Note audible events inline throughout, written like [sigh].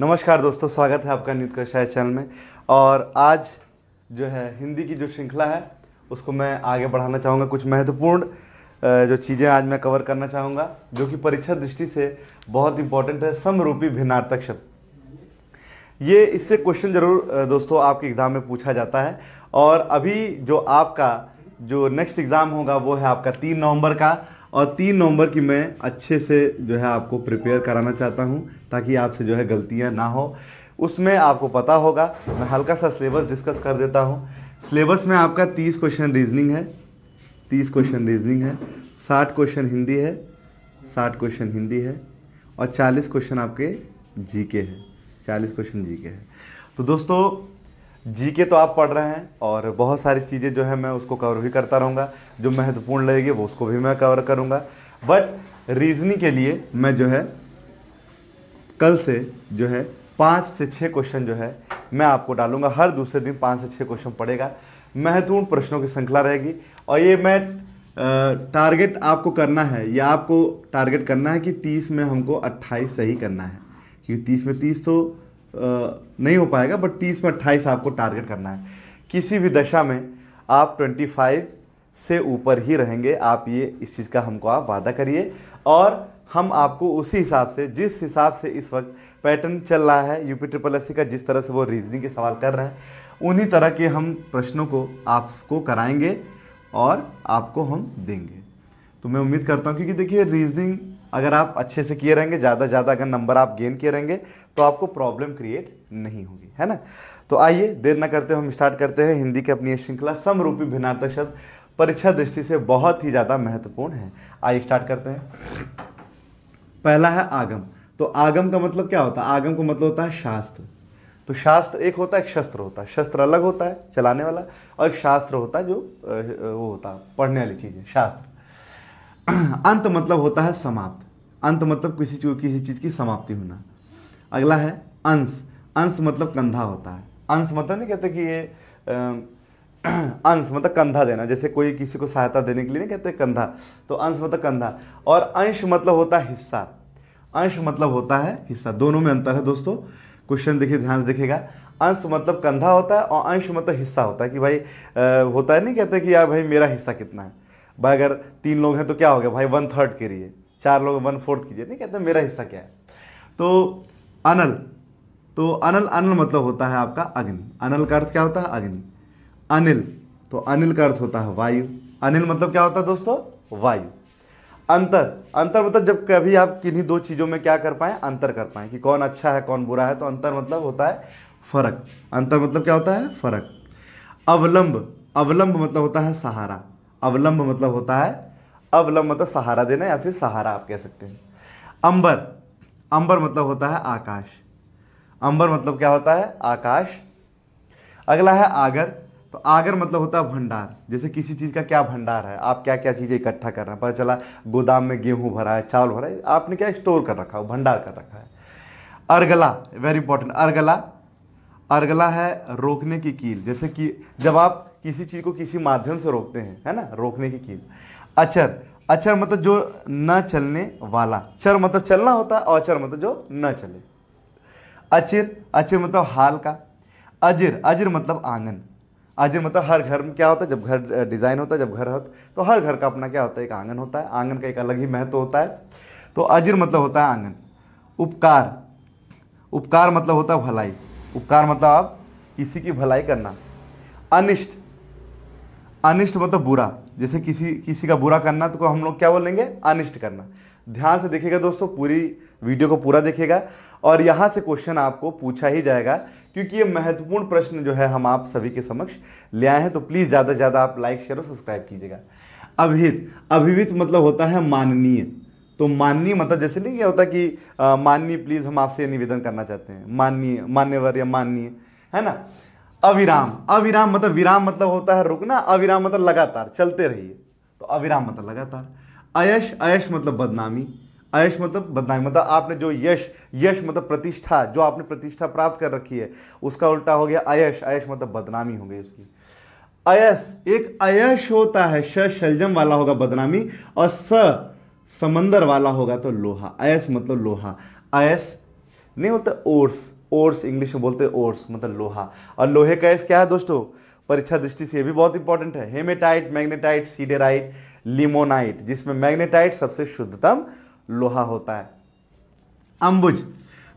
नमस्कार दोस्तों स्वागत है आपका नीत कशाय चैनल में और आज जो है हिंदी की जो श्रृंखला है उसको मैं आगे बढ़ाना चाहूँगा कुछ महत्वपूर्ण जो चीज़ें आज मैं कवर करना चाहूँगा जो कि परीक्षा दृष्टि से बहुत इंपॉर्टेंट है समरूपी भिन्नार्थक शब्द ये इससे क्वेश्चन जरूर दोस्तों आपके एग्ज़ाम में पूछा जाता है और अभी जो आपका जो नेक्स्ट एग्ज़ाम होगा वो है आपका तीन नवंबर का और तीन नवंबर की मैं अच्छे से जो है आपको प्रिपेयर कराना चाहता हूँ ताकि आपसे जो है गलतियाँ ना हो उसमें आपको पता होगा मैं हल्का सा सिलेबस डिस्कस कर देता हूँ सिलेबस में आपका तीस क्वेश्चन रीजनिंग है तीस क्वेश्चन रीजनिंग है साठ क्वेश्चन हिंदी है साठ क्वेश्चन हिंदी है और चालीस क्वेश्चन आपके जीके है चालीस क्वेश्चन जीके है तो दोस्तों जी के तो आप पढ़ रहे हैं और बहुत सारी चीज़ें जो है मैं उसको कवर भी करता रहूँगा जो महत्वपूर्ण लगेगी वो उसको भी मैं कवर करूँगा बट रीजनिंग के लिए मैं जो है कल से जो है पाँच से छः क्वेश्चन जो है मैं आपको डालूंगा हर दूसरे दिन पाँच से छः क्वेश्चन पड़ेगा महत्वपूर्ण प्रश्नों की श्रृंखला रहेगी और ये मैं टारगेट आपको करना है या आपको टारगेट करना है कि तीस में हमको अट्ठाईस सही करना है क्योंकि तीस में तीस तो नहीं हो पाएगा बट तीस में अट्ठाईस आपको टारगेट करना है किसी भी दशा में आप ट्वेंटी फाइव से ऊपर ही रहेंगे आप ये इस चीज़ का हमको आप वादा करिए और हम आपको उसी हिसाब से जिस हिसाब से इस वक्त पैटर्न चल रहा है यूपी ट्रिपल एस का जिस तरह से वो रीजनिंग के सवाल कर रहे हैं उन्हीं तरह के हम प्रश्नों को आपको कराएंगे और आपको हम देंगे तो मैं उम्मीद करता हूँ क्योंकि देखिए रीजनिंग अगर आप अच्छे से किए रहेंगे ज़्यादा से ज़्यादा अगर नंबर आप गेन किए रहेंगे तो आपको प्रॉब्लम क्रिएट नहीं होगी है ना तो आइए देर ना करते हम स्टार्ट करते हैं हिंदी की अपनी श्रृंखला समरूपी भिन्नार्थक शब्द परीक्षा दृष्टि से बहुत ही ज़्यादा महत्वपूर्ण है आइए स्टार्ट करते हैं पहला है आगम तो आगम का मतलब क्या होता है आगम का मतलब होता है शास्त्र तो शास्त्र एक होता है एक शस्त्र होता है शस्त्र अलग होता है चलाने वाला और एक शास्त्र होता है जो वो होता है पढ़ने वाली चीज़ है शास्त्र [clears throat] अंत मतलब होता है समाप्त अंत मतलब किसी चीज किसी चीज़ की समाप्ति होना अगला है अंश अंश मतलब कंधा होता है अंश मतलब नहीं कहते कि ये [clears throat] अंश मतलब कंधा देना जैसे कोई किसी को सहायता देने के लिए नहीं कहते कंधा तो अंश मतलब कंधा और अंश मतलब होता है हिस्सा अंश मतलब होता है हिस्सा दोनों में अंतर है दोस्तों क्वेश्चन देखिए ध्यान से देखेगा अंश मतलब कंधा होता है और अंश मतलब हिस्सा होता है कि भाई आ, होता है नहीं कहते कि यार भाई मेरा हिस्सा कितना है भाई अगर तीन लोग हैं तो क्या हो गया भाई वन थर्ड करिए चार लोग वन फोर्थ कीजिए नहीं कहते मेरा हिस्सा क्या है तो अनल तो अनल अनल मतलब होता है आपका अग्नि अनल का अर्थ क्या होता है अग्नि अनिल तो अनिल का अर्थ होता है वायु अनिल मतलब क्या होता है दोस्तों वायु अंतर अंतर मतलब जब कभी आप किन्हीं दो चीज़ों में क्या कर पाए अंतर कर पाए कि कौन अच्छा है कौन बुरा है तो अंतर मतलब होता है फ़र्क अंतर मतलब क्या होता है फ़र्क अवलंब अवलंब मतलब होता है सहारा अवलंब मतलब होता है अवलंब मतलब सहारा देना या फिर सहारा आप कह सकते हैं अंबर अंबर मतलब होता है आकाश अंबर मतलब क्या होता है आकाश अगला है आगर तो आगर मतलब होता है भंडार जैसे किसी चीज़ का क्या भंडार है आप क्या क्या चीज़ें इकट्ठा कर रहे हैं पता चला गोदाम में गेहूं भरा है चावल भरा है आपने क्या स्टोर कर रखा है भंडार कर रखा है अर्गला वेरी इंपॉर्टेंट अर्गला अर्गला है रोकने की कील जैसे कि जब आप किसी चीज़ को किसी माध्यम से रोकते हैं है ना रोकने की चीज़ अचर अचर मतलब जो न चलने वाला चर मतलब चलना होता है और अचर मतलब जो न चले अचिर अचिर मतलब हाल का अजिर अजिर मतलब आंगन अजिर मतलब हर घर में क्या होता है जब घर डिज़ाइन होता है जब घर होता तो हर घर का अपना क्या होता है एक आंगन होता है आंगन का एक अलग ही महत्व होता है तो अजिर मतलब होता है आंगन उपकार उपकार मतलब होता है भलाई उपकार मतलब आप किसी की भलाई करना अनिष्ट अनिष्ट मतलब बुरा जैसे किसी किसी का बुरा करना तो हम लोग क्या बोलेंगे अनिष्ट करना ध्यान से देखिएगा दोस्तों पूरी वीडियो को पूरा देखिएगा और यहाँ से क्वेश्चन आपको पूछा ही जाएगा क्योंकि ये महत्वपूर्ण प्रश्न जो है हम आप सभी के समक्ष ले आए हैं तो प्लीज़ ज़्यादा से ज़्यादा आप लाइक शेयर और सब्सक्राइब कीजिएगा अभिहित अभिवित मतलब होता है माननीय तो माननीय मतलब जैसे नहीं क्या होता कि माननीय प्लीज़ हम आपसे निवेदन करना चाहते हैं माननीय मान्यवर या माननीय है ना अविराम अविराम मतलब विराम मतलब होता है रुकना अविराम मतलब लगातार चलते रहिए तो अविराम मतलब लगातार अयश अयश मतलब बदनामी अयश मतलब बदनामी मतलब आपने जो यश यश मतलब प्रतिष्ठा जो आपने प्रतिष्ठा प्राप्त कर रखी है उसका उल्टा हो गया अयश अयश मतलब बदनामी हो गई उसकी अयस एक अयश होता है श शलजम वाला होगा बदनामी और स समंदर वाला होगा तो लोहा अयस मतलब लोहा अयस नहीं होता ओर्स ओर्स इंग्लिश में बोलते हैं ओर्स मतलब लोहा और लोहे का एस क्या है दोस्तों परीक्षा दृष्टि से ये भी बहुत इंपॉर्टेंट है हेमेटाइट मैग्नेटाइट सीडेराइट लिमोनाइट जिसमें मैग्नेटाइट सबसे शुद्धतम लोहा होता है अंबुज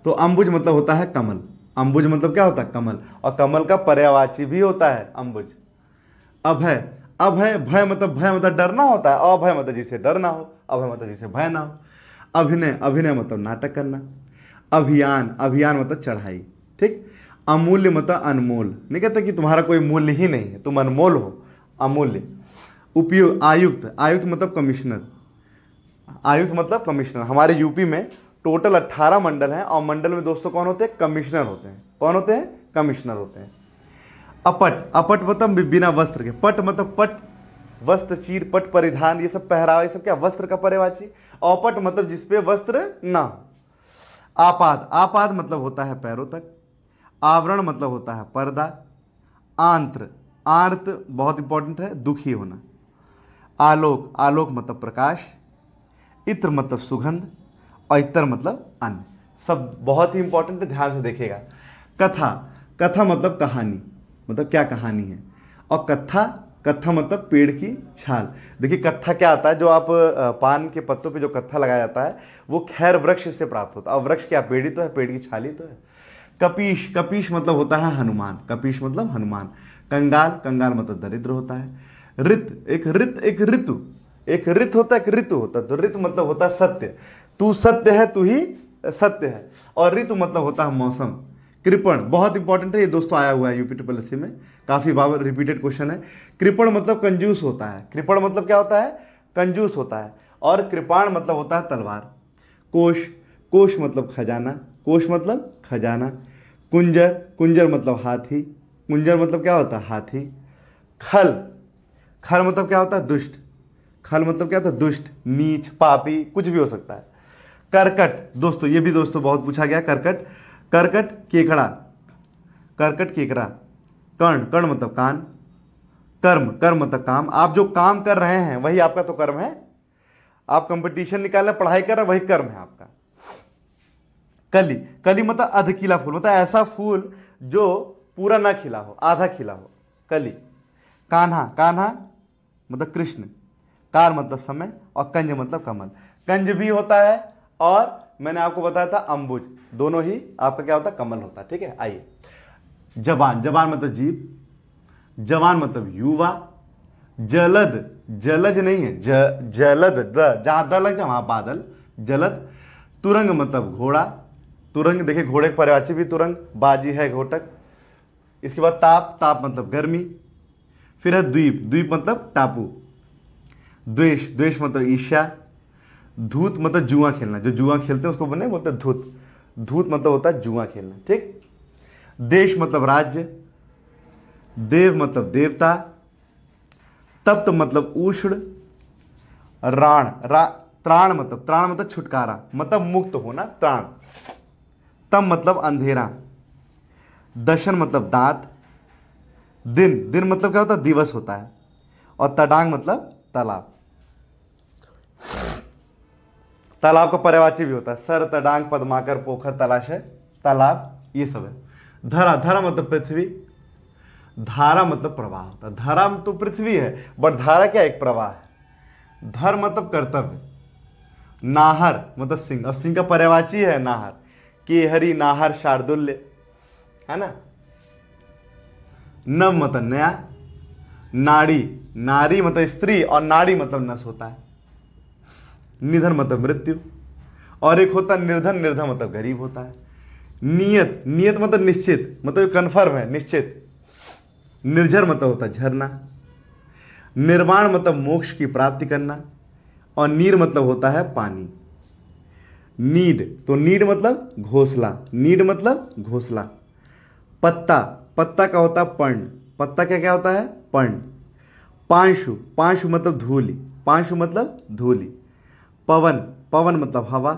तो अंबुज मतलब होता है कमल अंबुज मतलब क्या होता है कमल और कमल का पर्यावाची भी होता है अंबुज अभय अभय भय मतलब भय मतलब डरना होता है अभय मतलब जिसे डरना हो अभय मतलब जिसे भय ना हो अभिनय अभिनय मतलब नाटक करना अभियान अभियान मतलब चढ़ाई ठीक अमूल्य मतलब अनमोल नहीं कहते कि तुम्हारा कोई मूल्य ही नहीं है तुम अनमोल हो अमूल्य उपयोग आयुक्त आयुक्त मतलब कमिश्नर आयुक्त मतलब कमिश्नर हमारे यूपी में टोटल 18 मंडल हैं और मंडल में दोस्तों कौन होते हैं कमिश्नर होते हैं कौन होते हैं कमिश्नर होते हैं अपट अपट मतलब बिना वस्त्र के पट मतलब पट वस्त्र चीर पट परिधान ये सब पहरावा ये सब क्या वस्त्र का परिवाची अपट मतलब जिसपे वस्त्र ना हो आपाद आपाद मतलब होता है पैरों तक आवरण मतलब होता है पर्दा आंत्र आर्त बहुत इंपॉर्टेंट है दुखी होना आलोक आलोक मतलब प्रकाश इत्र मतलब सुगंध और इतर मतलब अन्न सब बहुत ही इंपॉर्टेंट है ध्यान से देखेगा कथा कथा मतलब कहानी मतलब क्या कहानी है और कथा कत्था मतलब पेड़ की छाल देखिए कत्था क्या आता है जो आप पान के पत्तों पे जो कत्था लगाया जाता है वो खैर वृक्ष से प्राप्त होता है अब वृक्ष क्या पेड़ ही तो है पेड़ की छाल ही तो है कपीश कपीश मतलब होता है हनुमान कपीश मतलब हनुमान कंगाल कंगाल मतलब दरिद्र होता है रित एक रित एक ऋतु एक रित होता है एक ऋतु होता है तो ऋतु मतलब होता है सत्य तू सत्य है तू ही सत्य है और ऋतु मतलब होता है मौसम कृपण बहुत इंपॉर्टेंट है ये दोस्तों आया हुआ है यूपी ट्रिपल एस में काफ़ी बार रिपीटेड क्वेश्चन है कृपण मतलब कंजूस होता है कृपण मतलब क्या होता है कंजूस होता है और कृपाण मतलब होता है तलवार कोश कोश मतलब खजाना कोश मतलब खजाना कुंजर कुंजर मतलब हाथी कुंजर मतलब क्या होता है हाथी खल खल मतलब क्या होता है दुष्ट खल मतलब क्या होता है दुष्ट नीच पापी कुछ भी हो सकता है करकट दोस्तों ये भी दोस्तों बहुत पूछा गया करकट करकट केकड़ा करकट केकड़ा कर्ण कर्ण मतलब कान कर्म कर्म मतलब काम आप जो काम कर रहे हैं वही आपका तो कर्म है आप कंपटीशन निकाल रहे पढ़ाई कर रहे वही कर्म है आपका कली कली मतलब किला फूल मतलब ऐसा फूल जो पूरा ना खिला हो आधा खिला हो कली कान्हा कान्हा मतलब कृष्ण कार मतलब समय और कंज मतलब कमल कंज भी होता है और मैंने आपको बताया था अंबुज दोनों ही आपका क्या होता है कमल होता है ठीक है आइए जवान जवान मतलब जीव जवान मतलब युवा जलद जलज नहीं है ज जलद द जहां द लग जाए वहां बादल जलद तुरंग मतलब घोड़ा तुरंग देखिए घोड़े के परिवाची भी तुरंग बाजी है घोटक इसके बाद ताप ताप मतलब गर्मी फिर है द्वीप द्वीप मतलब टापू द्वेष द्वेष मतलब ईर्ष्या धूत मतलब जुआ खेलना जो जुआ खेलते हैं उसको बने बोलते हैं धूत धूत मतलब होता है जुआ खेलना ठीक देश मतलब राज्य देव मतलब देवता तप्त मतलब उष्ण राण रा त्राण मतलब त्राण मतलब छुटकारा मतलब मुक्त होना त्राण तम मतलब अंधेरा दशन मतलब दांत दिन दिन मतलब क्या होता है दिवस होता है और तडांग मतलब तालाब तालाब का पर्यावाची भी होता है सर तडांग पदमाकर पोखर है तालाब ये सब है धरा धरा मतलब पृथ्वी धारा मतलब प्रवाह होता है धरा तो पृथ्वी है बट धारा क्या एक प्रवाह है धर मतलब कर्तव्य नाहर मतलब सिंह और सिंह का पर्यावाची है नाहर केहरी नाहर शार्दुल्य है ना नव मतलब नया नाड़ी नारी मतलब स्त्री और नाड़ी मतलब नस होता है निधन मतलब मृत्यु और एक होता है निर्धन निर्धन मतलब गरीब होता है नियत नियत मतलब निश्चित मतलब कन्फर्म है निश्चित निर्झर मतलब होता है झरना निर्वाण मतलब मोक्ष की प्राप्ति करना और नीर मतलब होता है पानी नीड तो नीड मतलब घोसला नीड मतलब घोसला पत्ता पत्ता का होता है पर्ण पत्ता क्या क्या होता है पर्ण पांशु पांशु मतलब धूली पांशु मतलब धूली पवन पवन मतलब हवा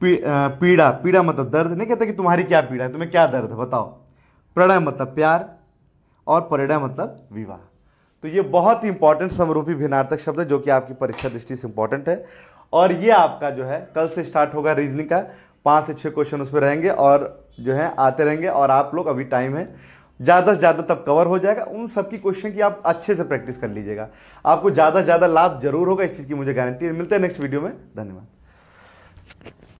पी, पीड़ा पीड़ा मतलब दर्द नहीं कहते कि तुम्हारी क्या पीड़ा है तुम्हें क्या दर्द है बताओ प्रणय मतलब प्यार और परिणय मतलब विवाह तो ये बहुत ही इंपॉर्टेंट समरूपी भिन्नार्थक शब्द है जो कि आपकी परीक्षा दृष्टि से इंपॉर्टेंट है और ये आपका जो है कल से स्टार्ट होगा रीजनिंग का पाँच से छः क्वेश्चन उसमें रहेंगे और जो है आते रहेंगे और आप लोग अभी टाइम है ज़्यादा से ज़्यादा तब कवर हो जाएगा उन सब की क्वेश्चन की आप अच्छे से प्रैक्टिस कर लीजिएगा आपको ज़्यादा से ज़्यादा लाभ जरूर होगा इस चीज़ की मुझे गारंटी मिलते हैं नेक्स्ट वीडियो में धन्यवाद